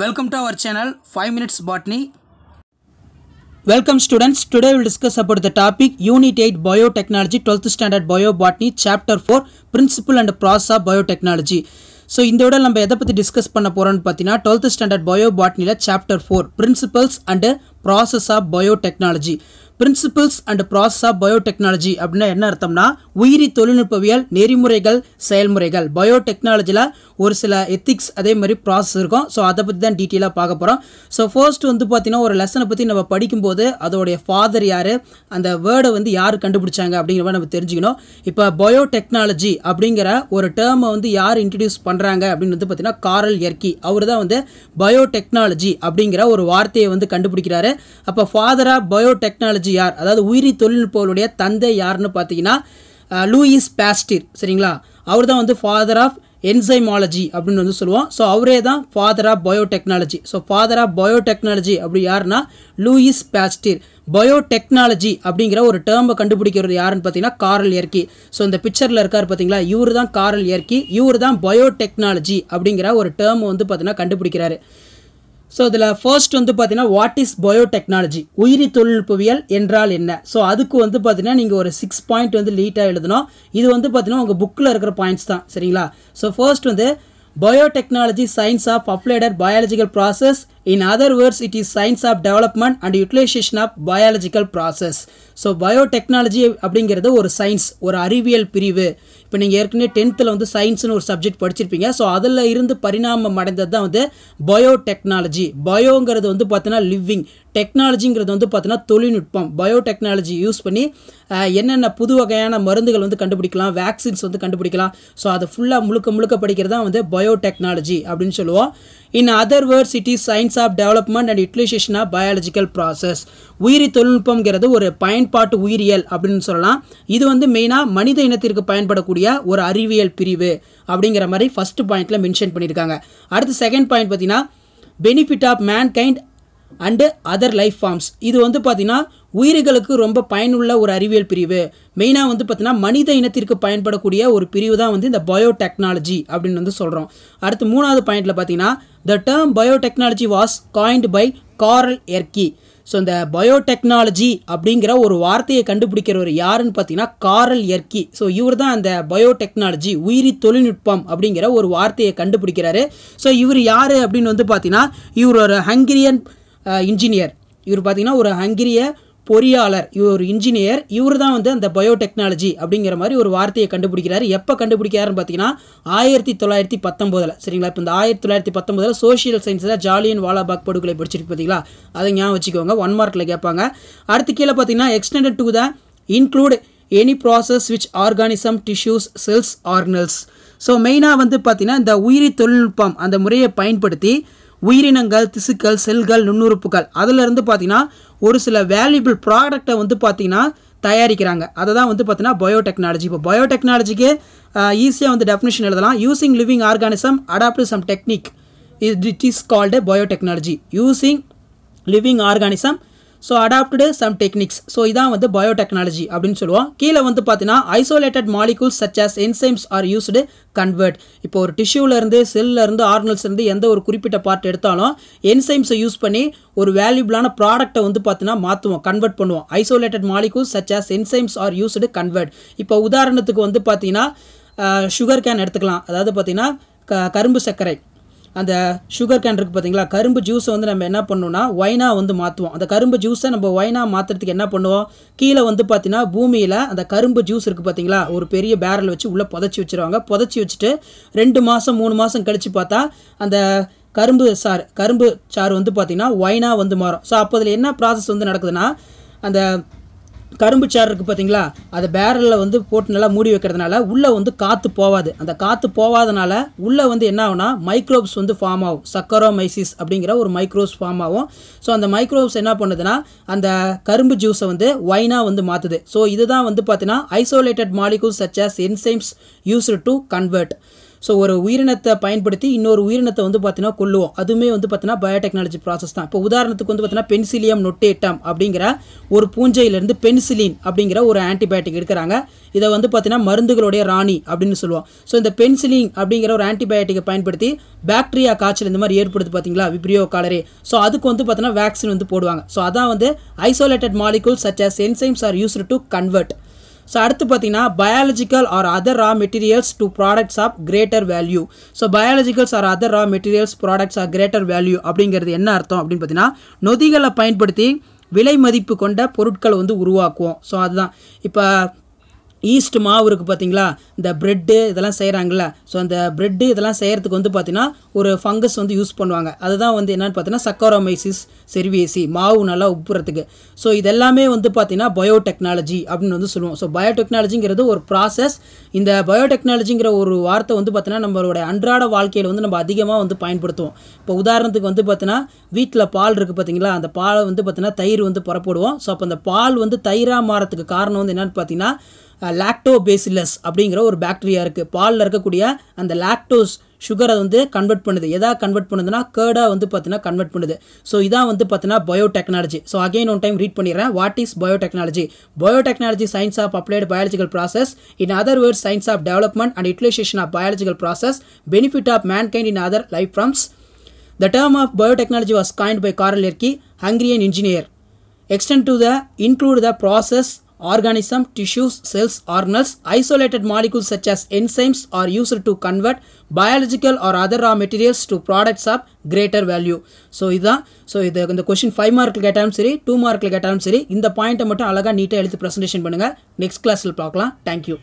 Welcome to our channel 5 Minutes Botany. Welcome students. Today we will discuss about the topic Unit 8 Biotechnology 12th Standard Biobotany Chapter 4 Principle and Process of Biotechnology. So இந்த விட நம்ம எதை பற்றி discuss பண்ண போகிறோம்னு பார்த்தீங்கன்னா twelfth standard bio பாட்னியில் chapter four principles and process of biotechnology principles and process of biotechnology அப்படின்னா என்ன அர்த்தம்னா உயிரி தொழில்நுட்பவியல் நெறிமுறைகள் செயல்முறைகள் பயோடெக்னாலஜியில் ஒரு சில எத்திக்ஸ் அதே மாதிரி ப்ராசஸ் இருக்கும் ஸோ அதை பற்றி தான் டீட்டெயிலாக பார்க்க போகிறோம் ஸோ ஃபர்ஸ்ட் வந்து பார்த்தீங்கன்னா ஒரு லெசனை பற்றி நம்ம படிக்கும்போது அதோடைய ஃபாதர் யார் அந்த வேர்டை வந்து யார் கண்டுபிடிச்சாங்க அப்படிங்கிற நம்ம தெரிஞ்சுக்கணும் இப்போ பயோடெக்னாலஜி அப்படிங்கிற ஒரு டேர்மை வந்து யார் இன்ட்ரடியூஸ் பண்ணுறாங்க அப்படின்னு வந்து பார்த்தீங்கன்னா காரல் எர்கி அவர் தான் வந்து பயோடெக்னாலஜி அப்படிங்கிற ஒரு வார்த்தையை வந்து கண்டுபிடிக்கிறாரு அப்போ ஃபாதராக பயோடெக்னாலஜி ஜார்ஜ் யார் அதாவது உயிரி தொழில்நுட்பங்களுடைய தந்தை யார்னு பார்த்தீங்கன்னா லூயிஸ் பேஸ்டிர் சரிங்களா அவர் தான் வந்து ஃபாதர் ஆஃப் என்சைமாலஜி அப்படின்னு வந்து சொல்லுவோம் ஸோ அவரே தான் father of biotechnology so father of biotechnology அப்படி யாருன்னா லூயிஸ் பேஸ்டிர் பயோடெக்னாலஜி அப்படிங்கிற ஒரு டேர்மை கண்டுபிடிக்கிறது யாருன்னு பார்த்தீங்கன்னா காரல் இயற்கை ஸோ இந்த பிக்சரில் இருக்கார் பார்த்தீங்களா இவர் தான் காரல் இயற்கை இவர் தான் பயோடெக்னாலஜி அப்படிங்கிற ஒரு டேர்மை வந்து பார்த்தீங்கன்னா கண்டுபிடிக்கிறாரு ஸோ இதில் ஃபர்ஸ்ட் வந்து பார்த்தீங்கன்னா வாட் இஸ் பயோடெக்னாலஜி உயிரி தொழில்நுட்பவியல் என்றால் என்ன ஸோ அதுக்கு வந்து பார்த்தீங்கன்னா நீங்கள் ஒரு சிக்ஸ் பாயிண்ட் வந்து லீட்டாக எழுதணும் இது வந்து பார்த்தீங்கன்னா உங்கள் புக்கில் இருக்கிற பாயிண்ட்ஸ் தான் சரிங்களா ஸோ ஃபர்ஸ்ட் வந்து biotechnology science of applied biological process in other words it is science of development and utilization of biological process so biotechnology அப்படிங்கிறது ஒரு சயின்ஸ் ஒரு அறிவியல் பிரிவு இப்போ நீங்கள் ஏற்கனவே டென்த்தில் வந்து சயின்ஸ்னு ஒரு சப்ஜெக்ட் படிச்சிருப்பீங்க ஸோ அதில் இருந்து பரிணாமம் அடைந்தது தான் வந்து பயோடெக்னாலஜி பயோங்கிறது வந்து பார்த்தீங்கன்னா லிவிங் டெக்னாலஜிங்கிறது வந்து பார்த்தீங்கன்னா தொழில்நுட்பம் பயோடெக்னாலஜி யூஸ் பண்ணி என்னென்ன புது வகையான மருந்துகள் வந்து கண்டுபிடிக்கலாம் வேக்சின்ஸ் வந்து கண்டுபிடிக்கலாம் ஸோ அதை ஃபுல்லாக முழுக்க முழுக்க படிக்கிறது தான் வந்து பயோடெக்னாலஜி அப்படின்னு சொல்லுவோம் in other words it is science of development and utilization of biological process உயிரி தொழில்நுட்பங்கிறது ஒரு பயன்பாட்டு உயிரியல் அப்படின்னு சொல்லலாம் இது வந்து மெயினாக மனித இனத்திற்கு பயன்படக்கூடிய ஒரு அறிவியல் பிரிவு அப்படிங்கிற மாதிரி ஃபஸ்ட்டு பாயிண்ட்டில் மென்ஷன் பண்ணியிருக்காங்க அடுத்து செகண்ட் பாயிண்ட் பார்த்தீங்கன்னா benefit of mankind and other life forms இது வந்து பார்த்திங்கன்னா உயிர்களுக்கு ரொம்ப பயனுள்ள ஒரு அறிவியல் பிரிவு மெயினாக வந்து பார்த்திங்கன்னா மனித இனத்திற்கு பயன்படக்கூடிய ஒரு பிரிவு தான் வந்து இந்த பயோடெக்னாலஜி அப்படின்னு வந்து சொல்கிறோம் அடுத்து மூணாவது பாயிண்டில் பார்த்தீங்கன்னா the term biotechnology was coined by Karl Ereky so இந்த பயோடெக்னாலஜி அப்படிங்கிற ஒரு வார்த்தையை கண்டுபிடிக்கிறவர் யாருன்னு பார்த்தீங்கன்னா காரல் எர்கி ஸோ இவர் தான் அந்த பயோடெக்னாலஜி உயிரி தொழில்நுட்பம் அப்படிங்கிற ஒரு வார்த்தையை கண்டுபிடிக்கிறாரு ஸோ இவர் யார் அப்படின்னு வந்து பார்த்தீங்கன்னா இவர் ஒரு ஹங்கிரியன் இன்ஜினியர் இவர் பார்த்திங்கன்னா ஒரு ஹங்கிரிய பொறியாளர் இவர் ஒரு இன்ஜினியர் இவர் தான் வந்து அந்த பயோடெக்னாலஜி அப்படிங்கிற மாதிரி ஒரு வார்த்தையை கண்டுபிடிக்கிறார் எப்போ கண்டுபிடிக்கிறாருன்னு பார்த்தீங்கன்னா ஆயிரத்தி தொள்ளாயிரத்தி பத்தொம்போதில் சரிங்களா இப்போ இந்த ஆயிரத்தி தொள்ளாயிரத்தி பத்தொம்போதில் சோஷியல் சயின்ஸில் ஜாலியன் வாலாபாக் படுகொலை படிச்சிருக்கு பார்த்தீங்களா அதை ஞாபகம் வச்சுக்கோங்க ஒன் மார்க்கில் கேட்பாங்க அடுத்து கீழே பார்த்தீங்கன்னா extended to the include any process which organism tissues cells organelles so மெயினாக வந்து பார்த்திங்கன்னா இந்த உயிரி தொழில்நுட்பம் அந்த முறையை பயன்படுத்தி உயிரினங்கள் திசுக்கள் செல்கள் நுண்ணுறுப்புகள் அதிலிருந்து பார்த்தீங்கன்னா ஒரு சில வேல்யூபிள் ப்ராடக்டை வந்து பார்த்திங்கன்னா தயாரிக்கிறாங்க அதை தான் வந்து பார்த்தீங்கன்னா பயோடெக்னாலஜி இப்போ பயோடெக்னாலஜிக்கு ஈஸியாக வந்து டெஃபினேஷன் எழுதலாம் using living organism adopt some technique it is called biotechnology using living organism so adopt some techniques so இதான் வந்து பயோடெக்னாலஜி அப்படின்னு சொல்லுவோம் கீழே வந்து பார்த்தீங்கன்னா isolated molecules such as enzymes are used convert இப்போ ஒரு டிஷ்யூலேருந்து செல்லேருந்து ஆர்கனல்ஸ்லேருந்து எந்த ஒரு குறிப்பிட்ட பார்ட் எடுத்தாலும் என்சைம்ஸை யூஸ் பண்ணி ஒரு வேல்யூபிளான ப்ராடக்ட்டை வந்து பார்த்தீங்கன்னா மாற்றுவோம் கன்வெர்ட் பண்ணுவோம் isolated molecules such as enzymes are used convert இப்போ உதாரணத்துக்கு வந்து பார்த்தீங்கன்னா சுகர் கேன் எடுத்துக்கலாம் அதாவது பார்த்தீங்கன்னா க கரும்பு சர்க்கரை அந்த சுகர் கேன் இருக்குது பார்த்தீங்களா கரும்பு ஜூஸை வந்து நம்ம என்ன பண்ணுவோம்னா ஒயினாக வந்து மாற்றுவோம் அந்த கரும்பு ஜூஸை நம்ம ஒயினாக மாற்றுறதுக்கு என்ன பண்ணுவோம் கீழே வந்து பார்த்தீங்கன்னா பூமியில் அந்த கரும்பு ஜூஸ் இருக்குது பார்த்தீங்களா ஒரு பெரிய பேரல் வச்சு உள்ளே புதைச்சி வச்சுருவாங்க புதைச்சி வச்சுட்டு ரெண்டு மாதம் மூணு மாதம் கழித்து பார்த்தா அந்த கரும்பு சாறு கரும்பு சாறு வந்து பார்த்திங்கன்னா ஒயினாக வந்து மாறும் ஸோ அப்போ அதில் என்ன ப்ராசஸ் வந்து நடக்குதுன்னா அந்த கரும்பு சேர் இருக்குது பார்த்தீங்களா அதை பேரலில் வந்து போட்டு நல்லா மூடி வைக்கிறதுனால உள்ளே வந்து காற்று போகாது அந்த காற்று போகாதனால உள்ளே வந்து என்ன ஆகுனா மைக்ரோப்ஸ் வந்து ஃபார்ம் ஆகும் சக்கரோமைசிஸ் அப்படிங்கிற ஒரு மைக்ரோப்ஸ் ஃபார்ம் ஆகும் ஸோ அந்த மைக்ரோப்ஸ் என்ன பண்ணுதுன்னா அந்த கரும்பு ஜூஸை வந்து ஒயினாக வந்து மாற்றுது ஸோ இதுதான் வந்து பார்த்தீங்கன்னா isolated molecules such as enzymes used to convert so ஒரு உயிரினத்தை பயன்படுத்தி இன்னொரு உயிரினத்தை வந்து பார்த்தீங்கன்னா கொள்ளுவோம் அதுவுமே வந்து பார்த்தீங்கன்னா பயோடெக்னாலஜி ப்ராசஸ் தான் இப்போ உதாரணத்துக்கு வந்து பார்த்தீங்கன்னா பென்சிலியம் நொட்டேட்டம் அப்படிங்கிற ஒரு பூஞ்சையிலேருந்து பென்சிலின் அப்படிங்கிற ஒரு ஆன்டிபயோட்டிக் எடுக்கிறாங்க இதை வந்து பார்த்தீங்கன்னா மருந்துகளுடைய ராணி அப்படின்னு சொல்லுவோம் ஸோ இந்த பென்சிலிங் அப்படிங்கிற ஒரு ஆன்டிபயோட்டிக்கை பயன்படுத்தி பாக்டீரியா காய்ச்சல் இந்த மாதிரி ஏற்படுது பார்த்தீங்களா விப்ரியோ காலரே ஸோ அதுக்கு வந்து பார்த்தீங்கன்னா வேக்சின் வந்து போடுவாங்க ஸோ அதான் வந்து isolated molecule such as enzymes are used to convert so அடுத்து பார்த்தீங்கன்னா biological or other raw materials to products of greater value so biologicals or other raw materials products are greater value அப்படிங்கிறது என்ன அர்த்தம் அப்படின்னு பார்த்தீங்கன்னா நொதிகளை பயன்படுத்தி விலை மதிப்பு கொண்ட பொருட்களை வந்து உருவாக்குவோம் ஸோ அதுதான் இப்போ ஈஸ்ட் மாவு இருக்குது பார்த்தீங்களா இந்த ப்ரெட்டு இதெல்லாம் செய்கிறாங்கள ஸோ அந்த ப்ரெட்டு இதெல்லாம் செய்கிறதுக்கு வந்து பார்த்திங்கன்னா ஒரு ஃபங்கஸ் வந்து யூஸ் பண்ணுவாங்க அதுதான் வந்து என்னென்னு பார்த்தீங்கன்னா சக்கரோமைசிஸ் செர்வியேசி மாவு நல்லா உப்புறதுக்கு ஸோ இதெல்லாமே வந்து பார்த்திங்கன்னா பயோடெக்னாலஜி அப்படின்னு வந்து சொல்லுவோம் ஸோ பயோடெக்னாலஜிங்கிறது ஒரு ப்ராசஸ் இந்த பயோடெக்னாலஜிங்கிற ஒரு வார்த்தை வந்து பார்த்திங்கன்னா நம்மளோட அன்றாட வாழ்க்கையில் வந்து நம்ம அதிகமாக வந்து பயன்படுத்துவோம் இப்போ உதாரணத்துக்கு வந்து பார்த்தீங்கன்னா வீட்டில் பால் இருக்குது பார்த்தீங்களா அந்த பாலை வந்து பார்த்திங்கன்னா தயிர் வந்து புறப்படுவோம் ஸோ அப்போ அந்த பால் வந்து தயிராக மாறத்துக்கு காரணம் வந்து என்னென்னு பார்த்தீங்கன்னா லாக்டோபேசிலஸ் அப்படிங்கிற ஒரு பாக்டீரியா இருக்குது பாலில் இருக்கக்கூடிய அந்த லாக்டோஸ் சுகரை வந்து கன்வெர்ட் பண்ணுது எதா கன்வெர்ட் பண்ணுதுன்னா கேர்டாக வந்து பார்த்தீங்கன்னா கன்வெர்ட் பண்ணுது ஸோ இதான் வந்து பார்த்தீங்கன்னா biotechnology so again one time read பண்ணிடுறேன் what is biotechnology biotechnology science of applied biological process in other word science of development and utilization of biological process benefit of mankind in other life forms the term of biotechnology was coined by Karl Ereky Hungarian engineer extend to the include the process organism, tissues, cells, organelles, isolated molecules such as enzymes are used to convert biological or other raw materials to products of greater value. So இதுதான் so இது இந்த question five மார்க்கில் கேட்டாலும் சரி two மார்க்கில் கேட்டாலும் சரி இந்த பாயிண்ட்டை மட்டும் அழகாக நீட்டாக எழுதி ப்ரெசன்டேஷன் பண்ணுங்கள் நெக்ஸ்ட் கிளாஸில் பார்க்கலாம் தேங்க்யூ